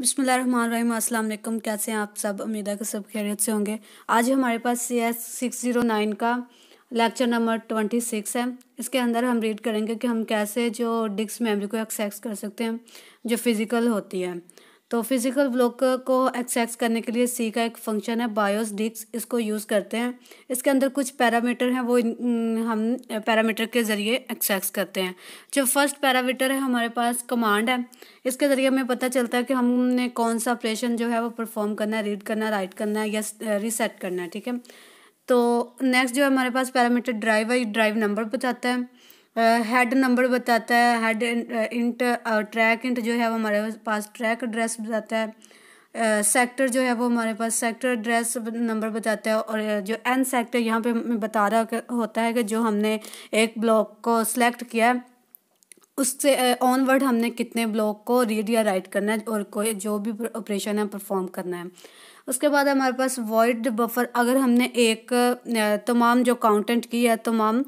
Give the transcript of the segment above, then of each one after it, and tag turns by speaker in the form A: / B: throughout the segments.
A: अस्सलाम वालेकुम कैसे हैं आप सब उम्मीद है कि सब खैरियत से होंगे आज हमारे पास C S six zero nine का लेक्चर नंबर ट्वेंटी सिक्स है इसके अंदर हम रीड करेंगे कि हम कैसे जो डिस्क मेमोरी को एक्सेस कर सकते हैं जो फिज़िकल होती है तो फिज़िकल ब्लॉक को एक्सेस करने के लिए सी का एक फंक्शन है बायोस डिक्स इसको यूज़ करते हैं इसके अंदर कुछ पैरामीटर हैं वो हम्म, हम पैरामीटर के ज़रिए एक्सेस करते हैं जो फर्स्ट पैरामीटर है हमारे पास कमांड है इसके ज़रिए हमें पता चलता है कि हमने कौन सा ऑपरेशन जो है वो परफॉर्म करना है रीड करना राइट करना है या रिसेट करना है ठीक है तो नेक्स्ट जो है हमारे पास पैरामीटर ड्राइव है ड्राइव नंबर बताता है हेड नंबर बताता है हेड इंट ट्रैक इंट जो है वो हमारे पास ट्रैक एड्रेस बताता है सेक्टर जो है वो हमारे पास सेक्टर एड्रेस नंबर बताता है और जो एन सेक्टर यहाँ पे बता रहा होता है कि जो हमने एक ब्लॉक को सिलेक्ट किया है उससे ऑनवर्ड हमने कितने ब्लॉक को रीड या राइट करना है और कोई जो भी ऑपरेशन है परफॉर्म करना है उसके बाद हमारे पास वॉइड बफर अगर हमने एक तमाम जो काउंटेंट की है तमाम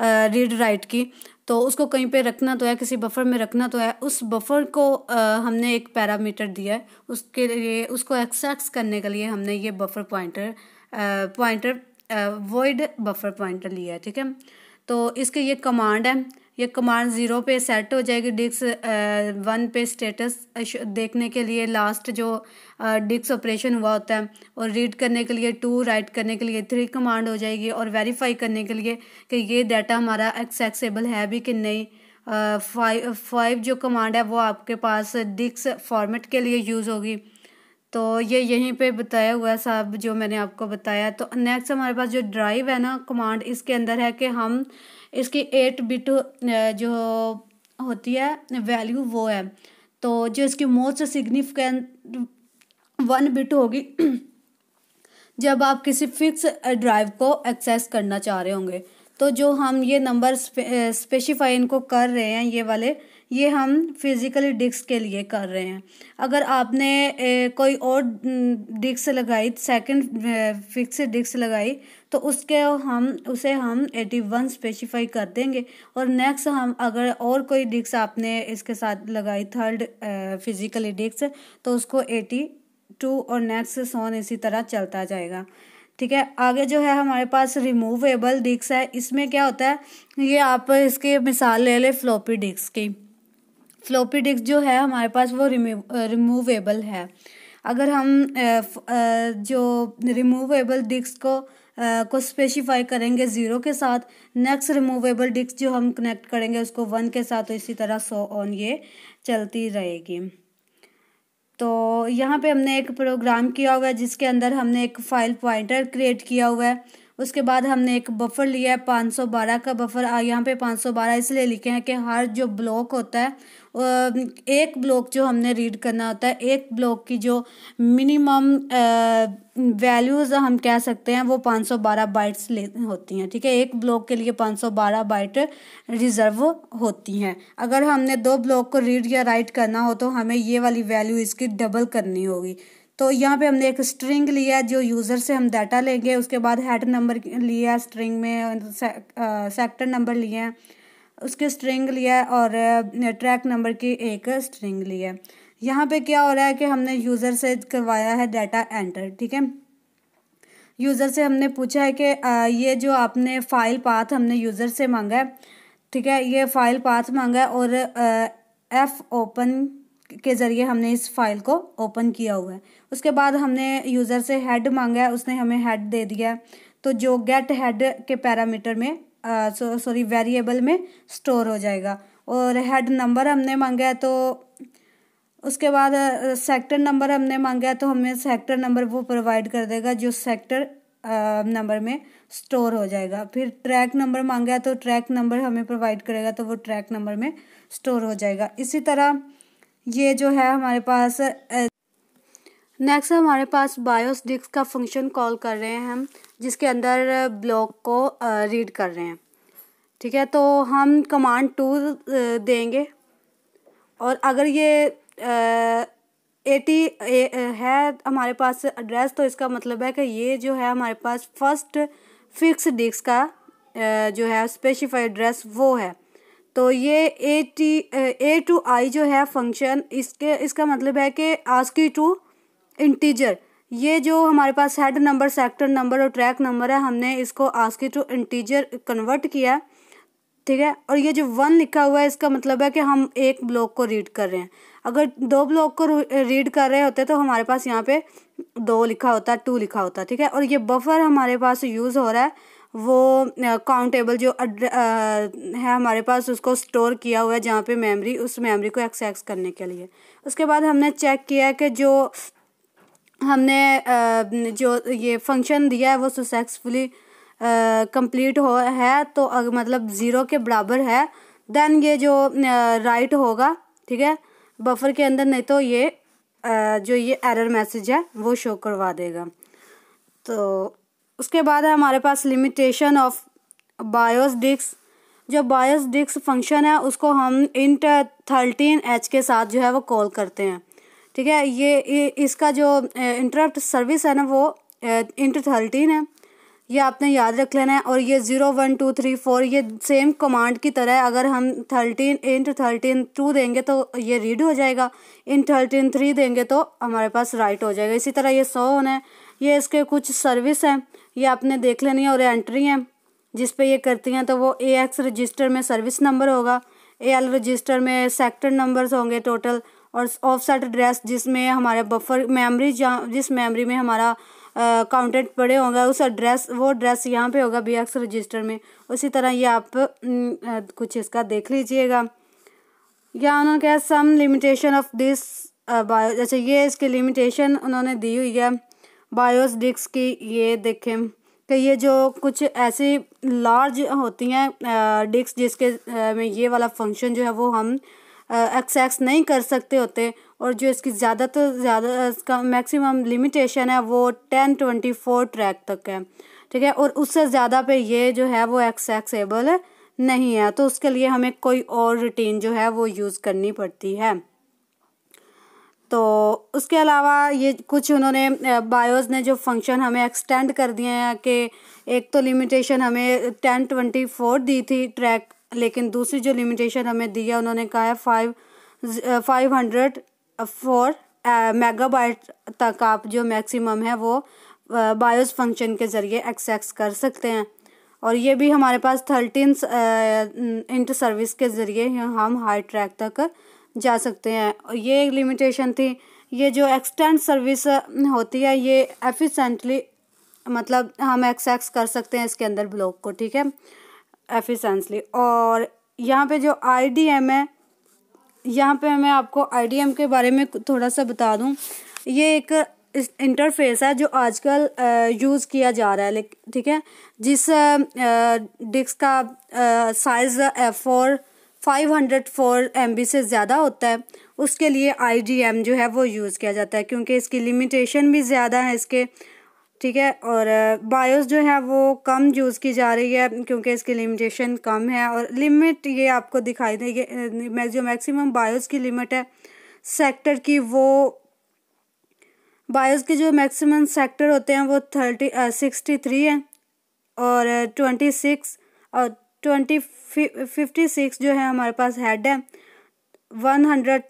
A: रीड राइट की तो उसको कहीं पे रखना तो है किसी बफर में रखना तो है उस बफर को आ, हमने एक पैरामीटर दिया है उसके लिए उसको एक्सेस करने के लिए हमने ये buffer pointer pointer void buffer pointer लिया है ठीक है तो इसके ये कमांड है ये कमांड ज़ीरो पे सेट हो जाएगी डिक्स वन पे स्टेटस देखने के लिए लास्ट जो डिक्स ऑपरेशन हुआ होता है और रीड करने के लिए टू राइट करने के लिए थ्री कमांड हो जाएगी और वेरीफाई करने के लिए कि ये डाटा हमारा एक्सेक्सेबल है भी कि नहीं फाइव फाइव जो कमांड है वो आपके पास डिक्स फॉर्मेट के लिए यूज़ होगी तो ये यहीं पे बताया हुआ है साहब जो मैंने आपको बताया तो नेक्स्ट हमारे पास जो ड्राइव है ना कमांड इसके अंदर है कि हम इसकी एट बिट जो होती है वैल्यू वो है तो जो इसकी मोस्ट सिग्निफिकेंट वन बिट होगी जब आप किसी फिक्स ड्राइव को एक्सेस करना चाह रहे होंगे तो जो हम ये नंबर स्पेसिफाई इनको कर रहे हैं ये वाले ये हम फिज़िकली डिस्क के लिए कर रहे हैं अगर आपने कोई और डिस्क लगाई सेकंड फिक्स डिस्क लगाई तो उसके हम उसे हम एटी वन स्पेसिफाई कर देंगे और नेक्स्ट हम अगर और कोई डिस्क आपने इसके साथ लगाई थर्ड फिज़िकली डिस्क तो उसको एटी टू और नेक्स्ट सोन इसी तरह चलता जाएगा ठीक है आगे जो है हमारे पास रिमूवेबल डिस्क है इसमें क्या होता है ये आप इसके मिसाल ले लें फ्लॉपी डिस्क की फ्लोपी डिस्क जो है हमारे पास वो रिमूवेबल है अगर हम जो रिमूवेबल डिस्क को को स्पेसिफाई करेंगे ज़ीरो के साथ नेक्स्ट रिमूवेबल डिस्क जो हम कनेक्ट करेंगे उसको वन के साथ तो इसी तरह सो ऑन ये चलती रहेगी तो यहाँ पे हमने एक प्रोग्राम किया हुआ है जिसके अंदर हमने एक फाइल पॉइंटर क्रिएट किया हुआ है उसके बाद हमने एक बफर लिया है बारह का बफर यहाँ पे 512 इसलिए लिखे हैं कि हर जो ब्लॉक होता है एक ब्लॉक जो हमने रीड करना होता है एक ब्लॉक की जो मिनिमम वैल्यूज़ हम कह सकते हैं वो 512 बाइट्स ले होती हैं ठीक है एक ब्लॉक के लिए 512 बाइट रिज़र्व होती हैं अगर हमने दो ब्लॉक को रीड या राइट करना हो तो हमें ये वाली वैल्यू इसकी डबल करनी होगी तो यहाँ पे हमने एक स्ट्रिंग लिया जो यूज़र से हम डाटा लेंगे उसके बाद हेड नंबर लिया स्ट्रिंग में सेक्टर नंबर लिए हैं उसके स्ट्रिंग लिया और ट्रैक नंबर की एक स्ट्रिंग ली है यहाँ पे क्या हो रहा है कि हमने यूज़र से करवाया है डाटा एंटर ठीक है यूज़र से हमने पूछा है कि ये जो आपने फ़ाइल पाथ हमने यूज़र से मांगा है ठीक है ये फ़ाइल पाथ मांगा है और एफ़ ओपन के ज़रिए हमने इस फाइल को ओपन किया हुआ है उसके बाद हमने यूज़र से हेड मांगा है उसने हमें हेड दे दिया है तो जो गेट हेड के पैरामीटर में सॉरी वेरिएबल में स्टोर हो जाएगा और हेड नंबर हमने मांगा है तो उसके बाद सेक्टर नंबर हमने मांगा है तो हमें सेक्टर नंबर वो प्रोवाइड कर देगा जो सेक्टर नंबर में स्टोर हो जाएगा फिर ट्रैक नंबर मांगा है तो ट्रैक नंबर हमें प्रोवाइड करेगा तो वो ट्रैक नंबर में स्टोर हो जाएगा इसी तरह ये जो है हमारे पास नेक्स्ट हमारे पास बायोस डिस्क का फंक्शन कॉल कर रहे हैं हम जिसके अंदर ब्लॉक को रीड कर रहे हैं ठीक है तो हम कमांड टू देंगे और अगर ये एटी है हमारे पास एड्रेस तो इसका मतलब है कि ये जो है हमारे पास फर्स्ट फिक्स डिस्क का जो है स्पेसिफाइड एड्रेस वो है तो ये ए टी ए टू आई जो है फंक्शन इसके इसका मतलब है कि आस्की टू इंटीजर ये जो हमारे पास हेड नंबर सेक्टर नंबर और ट्रैक नंबर है हमने इसको आस्की टू इंटीजर कन्वर्ट किया ठीक है और ये जो वन लिखा हुआ है इसका मतलब है कि हम एक ब्लॉक को रीड कर रहे हैं अगर दो ब्लॉक को रीड कर रहे होते तो हमारे पास यहाँ पे दो लिखा होता टू लिखा होता ठीक है और ये बफर हमारे पास यूज़ हो रहा है वो काउंटेबल जो आ, है हमारे पास उसको स्टोर किया हुआ है जहाँ पे मेमोरी उस मेमोरी को एक्सेस करने के लिए उसके बाद हमने चेक किया कि जो हमने जो ये फंक्शन दिया है वो सक्सेसफुली कंप्लीट हो है तो अगर मतलब ज़ीरो के बराबर है देन ये जो राइट होगा ठीक है बफर के अंदर नहीं तो ये जो ये एरर मैसेज है वो शो करवा देगा तो उसके बाद है हमारे पास लिमिटेशन ऑफ बायोस डिक्स जो बायोस डिक्स फंक्शन है उसको हम इंट थर्टीन एच के साथ जो है वो कॉल करते हैं ठीक है ये इसका जो इंटरप्ट सर्विस है ना वो इंटर थर्टीन है ये आपने याद रख लेना है और ये zero one two three four ये सेम कमांड की तरह है अगर हम थर्टीन इंट थर्टीन टू देंगे तो ये रीड हो जाएगा इन थर्टीन थ्री देंगे तो हमारे पास राइट हो जाएगा इसी तरह ये सौ होना है ये इसके कुछ सर्विस हैं ये आपने देख लेनी है और एंट्री हैं जिस पे ये करती हैं तो वो ए एक्स रजिस्टर में सर्विस नंबर होगा ए एल रजिस्टर में सेक्टर नंबर होंगे टोटल और ऑफ सेट एड्रेस जिसमें हमारे बफर मेमोरी जहाँ जिस मेमोरी में हमारा काउंटेंट पड़े होगा उस एड्रेस वो एड्रेस यहाँ पे होगा बी एक्स रजिस्टर में उसी तरह ये आप न, कुछ इसका देख लीजिएगा या उन्होंने कहा some limitation of this bio अच्छा ये इसकी लिमिटेशन उन्होंने दी हुई है बायोस डिस्क की ये देखें कि ये जो कुछ ऐसी लार्ज होती हैं डिक्स जिसके में ये वाला फंक्शन जो है वो हम एक्सेस नहीं कर सकते होते और जो इसकी ज़्यादा तो ज़्यादा इसका मैक्सिमम लिमिटेशन है वो टेन ट्वेंटी फोर ट्रैक तक है ठीक है और उससे ज़्यादा पे ये जो है वो एक्सेसेबल नहीं है तो उसके लिए हमें कोई और रूटीन जो है वो यूज़ करनी पड़ती है तो उसके अलावा ये कुछ उन्होंने बायोज ने जो फंक्शन हमें एक्सटेंड कर दिए हैं कि एक तो लिमिटेशन हमें टेन ट्वेंटी फोर दी थी ट्रैक लेकिन दूसरी जो लिमिटेशन हमें दी है उन्होंने कहा है five five hundred four megabyte तक आप जो मैक्सिमम है वो बायोस uh, फंक्शन के ज़रिए एक्सेस कर सकते हैं और ये भी हमारे पास थर्टीन इंट सर्विस के ज़रिए हम हाई ट्रैक तक जा सकते हैं और ये एक लिमिटेशन थी ये जो एक्सटेंड सर्विस uh, होती है ये एफिशेंटली मतलब हम एक्सेस कर सकते हैं इसके अंदर ब्लॉक को ठीक है एफिशेंसली और यहाँ पे जो आईडीएम है यहाँ पे मैं आपको आईडीएम के बारे में थोड़ा सा बता दूँ ये एक इंटरफेस है जो आजकल यूज़ किया जा रहा है ठीक है जिस डिस्क का size F four five hundred four M B से ज़्यादा होता है उसके लिए आई एम जो है वो यूज़ किया जाता है क्योंकि इसकी लिमिटेशन भी ज़्यादा है इसके ठीक है और बायोस जो है वो कम यूज़ की जा रही है क्योंकि इसकी लिमिटेशन कम है और लिमिट ये आपको दिखाई देगी जो मैक्सिमम बायोस की लिमिट है सेक्टर की वो बायोस के जो मैक्सिमम सेक्टर होते हैं वो थर्टी सिक्सटी थ्री है और ट्वेंटी सिक्स और ट्वेंटी फिफ्टी सिक्स जो है हमारे पास हेड है one hundred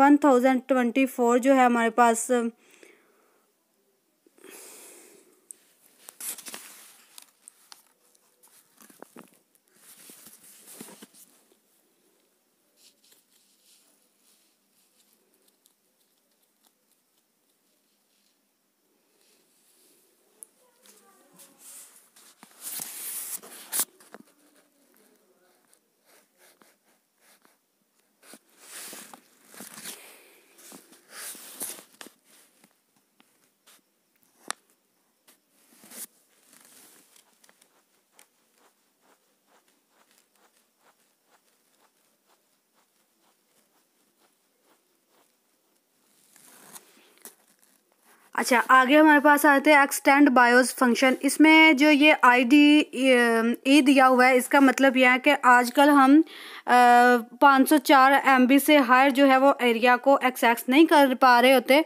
A: one thousand twenty four जो है हमारे पास uh, अच्छा आगे हमारे पास आते हैं एक्सटेंड बायोस फंक्शन इसमें जो ये आईडी ई दिया हुआ है इसका मतलब यह है कि आजकल हम पाँच सौ चार एम बी से हायर जो है वो एरिया को एक्सेस नहीं कर पा रहे होते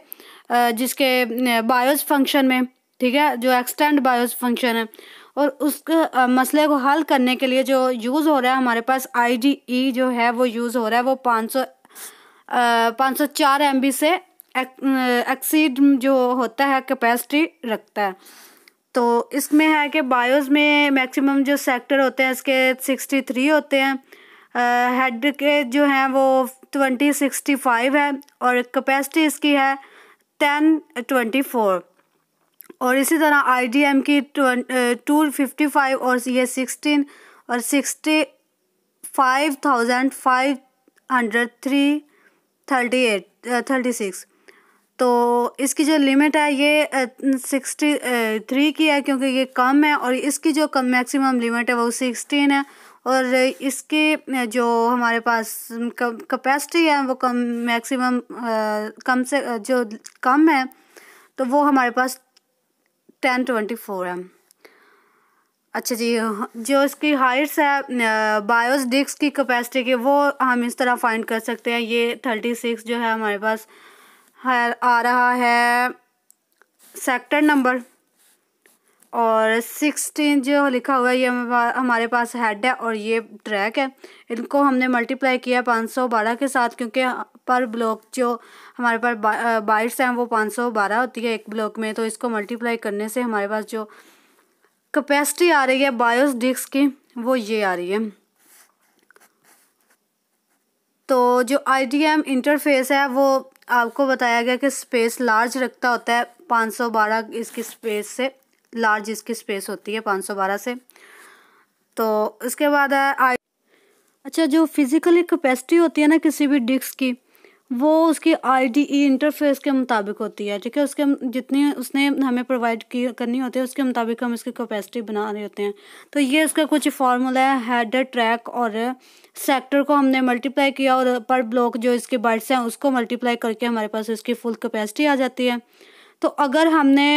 A: जिसके बायोस फंक्शन में ठीक है जो एक्सटेंड बायोस फंक्शन है और उस मसले को हल करने के लिए जो यूज़ हो रहा है हमारे पास आई डी ई जो है वो यूज़ हो रहा है वो पाँच सौ पाँच सौ चार एम बी से एक्सीड जो होता है कैपेसिटी रखता है तो इसमें है कि बायोस में मैक्सिमम जो सेक्टर होते हैं इसके सिक्सटी थ्री होते हैं हेड के जो हैं वो ट्वेंटी सिक्सटी फाइव है और कैपेसिटी इसकी है टेन ट्वेंटी फोर और इसी तरह आईडीएम की टू फिफ्टी फाइव और ये सिक्सटीन और sixty five thousand five hundred three thirty eight thirty six तो इसकी जो लिमिट है ये सिक्सटी थ्री की है क्योंकि ये कम है और इसकी जो कम मैक्सिमम लिमिट है वो सिक्सटीन है और इसके जो हमारे पास कैपेसिटी है वो कम मैक्सिमम कम से जो कम है तो वो हमारे पास टेन ट्वेंटी फोर है अच्छा जी जो इसकी हाइट्स है बायोस डिस्क की कैपेसिटी की वो हम इस तरह फाइंड कर सकते हैं ये थर्टी सिक्स जो है हमारे पास है आ रहा है सेक्टर नंबर और सिक्सटीन जो लिखा हुआ है ये हमारे पास हेड है और ये ट्रैक है इनको हमने मल्टीप्लाई किया पाँच सौ बारह के साथ क्योंकि पर ब्लॉक जो हमारे पास बाइट्स हैं वो पाँच सौ बारह होती है एक ब्लॉक में तो इसको मल्टीप्लाई करने से हमारे पास जो कैपेसिटी आ रही है बायोस डिस्क की वो ये आ रही है तो जो आई इंटरफेस है वो आपको बताया गया कि स्पेस लार्ज रखता होता है 512 इसकी स्पेस से लार्ज इसकी स्पेस होती है 512 से तो उसके बाद है आई अच्छा जो फिज़िकली कैपेसिटी होती है ना किसी भी डिस्क की वो उसकी आईडीई इंटरफेस e के मुताबिक होती है ठीक है उसके जितनी उसने हमें प्रोवाइड की करनी होती है उसके मुताबिक हम इसकी कैपेसिटी बना रहे होते हैं तो ये इसका कुछ फार्मूला है हेडर ट्रैक और सेक्टर को हमने मल्टीप्लाई किया और पर ब्लॉक जो इसके बर्ड्स हैं उसको मल्टीप्लाई करके हमारे पास इसकी फुल कैपेसिटी आ जाती है तो अगर हमने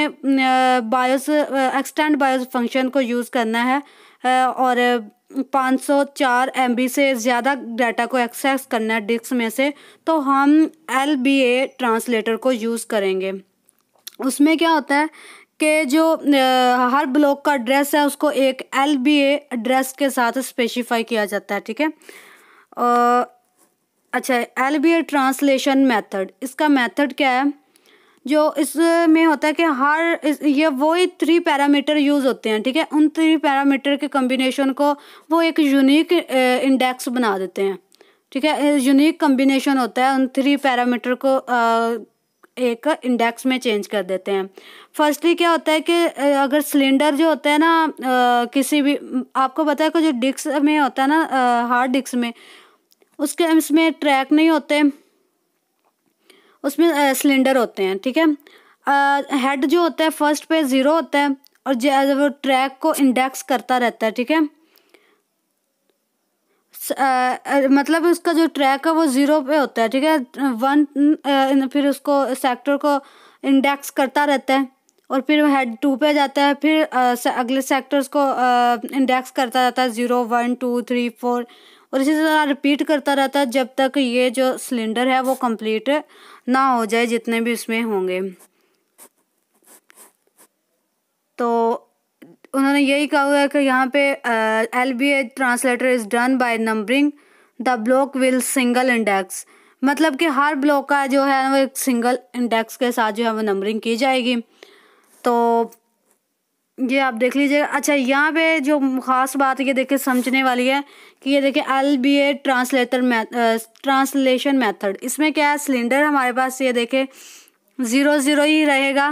A: बायोस एक्सटेंड बायोस फंक्शन को यूज़ करना है और 504 सौ से ज़्यादा डाटा को एक्सेस करना है डिस्क में से तो हम एल ट्रांसलेटर को यूज़ करेंगे उसमें क्या होता है कि जो हर ब्लॉक का एड्रेस है उसको एक एल एड्रेस के साथ स्पेसिफाई किया जाता है ठीक है अच्छा एल ट्रांसलेशन मेथड इसका मेथड क्या है जो इसमें होता है कि हर ये ये वही थ्री पैरामीटर यूज़ होते हैं ठीक है उन थ्री पैरामीटर के कम्बिनेशन को वो एक यूनिक इंडेक्स बना देते हैं ठीक है यूनिक कम्बिनेशन होता है उन थ्री पैरामीटर को आ, एक इंडेक्स में चेंज कर देते हैं फर्स्टली क्या होता है कि अगर सिलेंडर जो होता है ना आ, किसी भी आपको पता है कि जो डिस्क में होता है ना हार्ड डिस्क में उसके इसमें ट्रैक नहीं होते उसमें सिलेंडर होते हैं ठीक है हेड जो होता है फर्स्ट पे ज़ीरो होता है और वो ट्रैक को इंडेक्स करता रहता है ठीक है आ, मतलब उसका जो ट्रैक है वो ज़ीरो पे होता है ठीक है वन फिर उसको सेक्टर को इंडेक्स करता रहता है और फिर हेड टू पे जाता है फिर आ, अगले सेक्टर्स को इंडेक्स करता रहता है zero one two three four और इसी तरह रिपीट करता रहता है जब तक ये जो सिलेंडर है वो कंप्लीट ना हो जाए जितने भी उसमें होंगे तो उन्होंने यही कहा हुआ है कि यहाँ पे L B A translator is done by numbering the block will single index मतलब कि हर ब्लॉक का जो है वो एक सिंगल इंडेक्स के साथ जो है वो नंबरिंग की जाएगी तो ये आप देख लीजिएगा अच्छा यहाँ पे जो ख़ास बात ये देखिए समझने वाली है कि ये देखिए L B A translator translation method इसमें क्या है सिलेंडर हमारे पास ये देखे ज़ीरो ज़ीरो ही रहेगा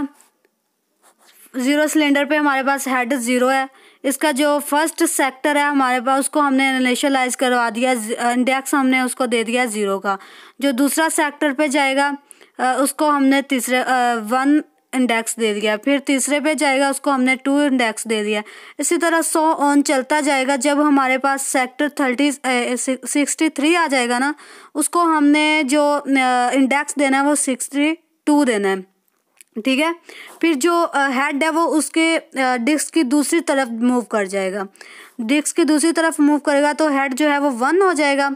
A: ज़ीरो सिलेंडर पे हमारे पास हेड ज़ीरो है इसका जो फर्स्ट सेक्टर है हमारे पास उसको हमने इनिशलाइज करवा दिया इंडेक्स हमने उसको दे दिया ज़ीरो का जो दूसरा सेक्टर पर जाएगा उसको हमने तीसरे वन इंडेक्स दे दिया फिर तीसरे पे जाएगा उसको हमने टू इंडेक्स दे दिया इसी तरह सौ ऑन चलता जाएगा जब हमारे पास सेक्टर थर्टी सिक्सटी थ्री आ जाएगा ना उसको हमने जो इंडेक्स देना है वो सिक्सटी टू देना है ठीक है फिर जो हेड है वो उसके डिस्क की दूसरी तरफ मूव कर जाएगा डिस्क की दूसरी तरफ मूव करेगा तो हेड जो है वो वन हो जाएगा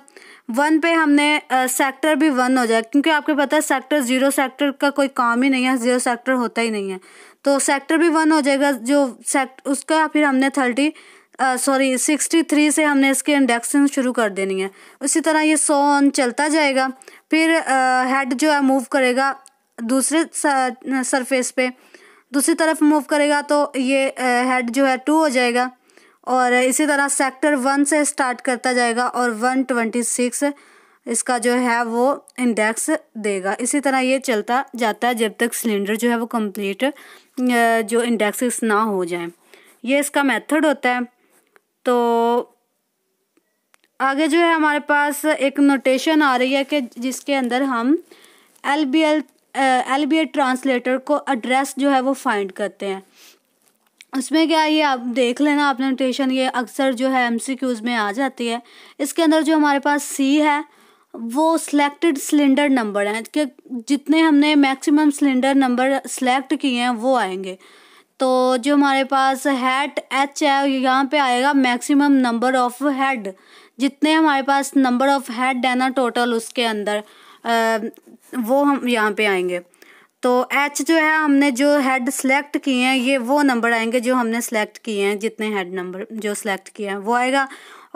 A: वन पे हमने सेक्टर भी वन हो जाए क्योंकि आपको पता है सेक्टर ज़ीरो सेक्टर का कोई काम ही नहीं है ज़ीरो सेक्टर होता ही नहीं है तो सेक्टर भी वन हो जाएगा जो सेक्ट उसका फिर हमने थर्टी सॉरी सिक्सटी थ्री से हमने इसके इंडेक्सिंग शुरू कर देनी है उसी तरह ये सौ ऑन चलता जाएगा फिर हेड जो है मूव करेगा दूसरे सरफेस पे दूसरी तरफ मूव करेगा तो ये हेड जो है टू हो जाएगा और इसी तरह सेक्टर वन से स्टार्ट करता जाएगा और वन ट्वेंटी सिक्स इसका जो है वो इंडेक्स देगा इसी तरह ये चलता जाता है जब तक सिलेंडर जो है वो कंप्लीट जो इंडेक्स ना हो जाए ये इसका मेथड होता है तो आगे जो है हमारे पास एक नोटेशन आ रही है कि जिसके अंदर हम L B L L B A translator को एड्रेस जो है वो फाइंड करते हैं उसमें क्या ये आप देख लेना आपने नोटेशन ये अक्सर जो है एमसीक्यूज में आ जाती है इसके अंदर जो हमारे पास सी है वो सिलेक्टेड सिलेंडर नंबर हैं कि जितने हमने मैक्सिमम सिलेंडर नंबर सेलेक्ट किए हैं वो आएंगे तो जो हमारे पास हेड एच है यहाँ पे आएगा मैक्सिमम नंबर ऑफ हेड जितने हमारे पास नंबर ऑफ हेड है ना टोटल उसके अंदर आ, वो हम यहाँ पे आएंगे तो एच जो है हमने जो हेड सेलेक्ट किए हैं ये वो नंबर आएंगे जो हमने सेलेक्ट किए हैं जितने हेड नंबर जो सेलेक्ट किए हैं वो आएगा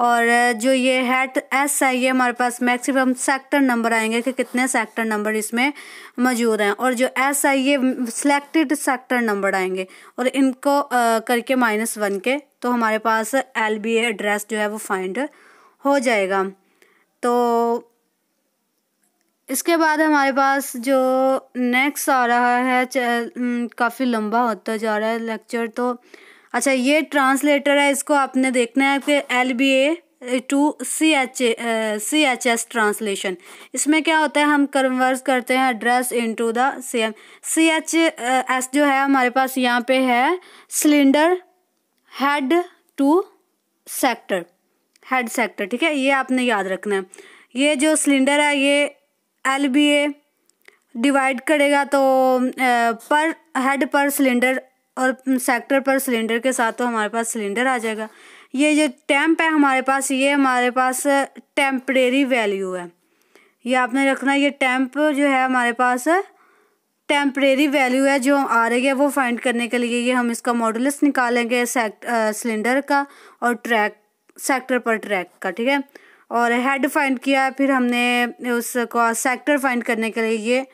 A: और जो ये हेड एस है ये हमारे पास मैक्सिमम सेक्टर नंबर आएंगे कि कितने सेक्टर नंबर इसमें मौजूद हैं और जो एस है ये सिलेक्टेड सेक्टर नंबर आएंगे और इनको करके माइनस वन के तो हमारे पास एल बी एड्रेस जो है वो फाइंड हो जाएगा तो इसके बाद हमारे पास जो नेक्स्ट आ रहा है काफ़ी लंबा होता जा रहा है लेक्चर तो अच्छा ये ट्रांसलेटर है इसको आपने देखना है कि L B A to C H A C H S translation इसमें क्या होता है हम कन्वर्स करते हैं address into the C M C H S जो है हमारे पास यहाँ पे है cylinder head to sector head sector ठीक है ये आपने याद रखना है ये जो सिलेंडर है ये एल बी ए डिवाइड करेगा तो पर हेड पर सिलेंडर और सेक्टर पर सिलेंडर के साथ तो हमारे पास सिलेंडर आ जाएगा ये जो टैम्प है हमारे पास ये हमारे पास टेम्परेरी वैल्यू है ये आपने रखना ये टैम्प जो है हमारे पास टेम्परेरी वैल्यू है जो आ रही है वो फाइंड करने के लिए ये हम इसका मॉडुलस निकालेंगे सिलेंडर का और ट्रैक सेक्टर पर ट्रैक का ठीक है और हेड फाइंड किया फिर हमने उसको सेक्टर फाइंड करने के लिए ये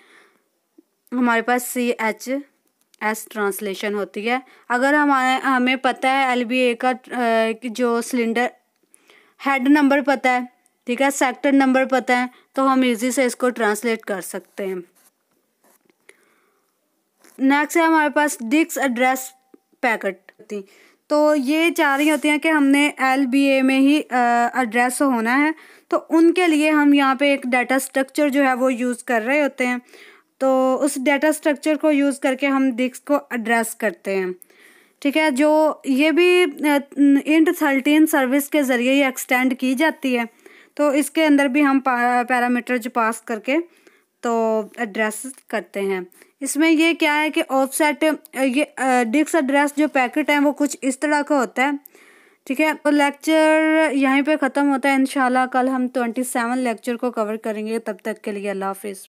A: हमारे पास सी एच एस ट्रांसलेशन होती है अगर हमारे हमें पता है एल बी ए का जो सिलेंडर हेड नंबर पता है ठीक है सेक्टर नंबर पता है तो हम इजी से इसको ट्रांसलेट कर सकते हैं नेक्स्ट है हमारे पास डिक्स एड्रेस पैकेट होती तो ये चाह रही होती हैं कि हमने एल बी ए में ही एड्रेस होना है तो उनके लिए हम यहाँ पे एक डाटा स्ट्रक्चर जो है वो यूज़ कर रहे होते हैं तो उस डाटा स्ट्रक्चर को यूज़ करके हम डिक्स को एड्रेस करते हैं ठीक है जो ये भी इंट थर्टीन सर्विस के ज़रिए ही एक्सटेंड की जाती है तो इसके अंदर भी हम पैरामीटर जो पास करके तो एड्रेस करते हैं इसमें ये क्या है कि ऑफसेट ये डिक्स एड्रेस जो पैकेट है वो कुछ इस तरह का होता है ठीक है तो लेक्चर यहीं पे ख़त्म होता है इन कल हम ट्वेंटी सेवन लेक्चर को कवर करेंगे तब तक के लिए अल्लाह हाफिज़